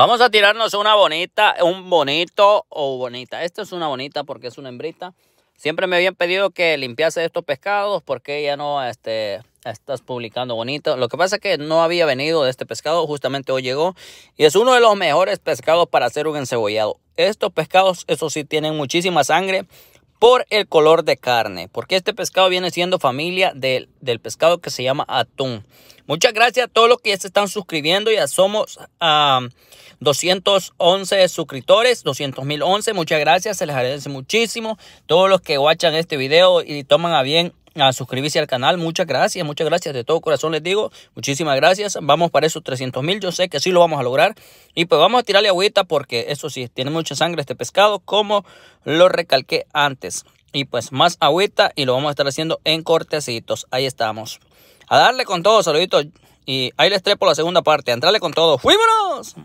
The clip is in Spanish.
Vamos a tirarnos una bonita, un bonito o bonita. Esta es una bonita porque es una hembrita. Siempre me habían pedido que limpiase estos pescados porque ya no este, estás publicando bonito. Lo que pasa es que no había venido de este pescado, justamente hoy llegó. Y es uno de los mejores pescados para hacer un encebollado. Estos pescados, eso sí, tienen muchísima sangre por el color de carne, porque este pescado viene siendo familia del pescado que se llama atún. Muchas gracias a todos los que ya se están suscribiendo, ya somos a 211 suscriptores, 200 mil Muchas gracias, se les agradece muchísimo. Todos los que watchan este video y toman a bien a suscribirse al canal. Muchas gracias, muchas gracias. De todo corazón les digo, muchísimas gracias. Vamos para esos 300 mil. Yo sé que sí lo vamos a lograr. Y pues vamos a tirarle agüita porque eso sí, tiene mucha sangre este pescado, como lo recalqué antes. Y pues más agüita y lo vamos a estar haciendo en cortecitos. Ahí estamos. A darle con todo, saluditos. Y ahí les trepo la segunda parte. A entrarle con todo. ¡Fuímonos!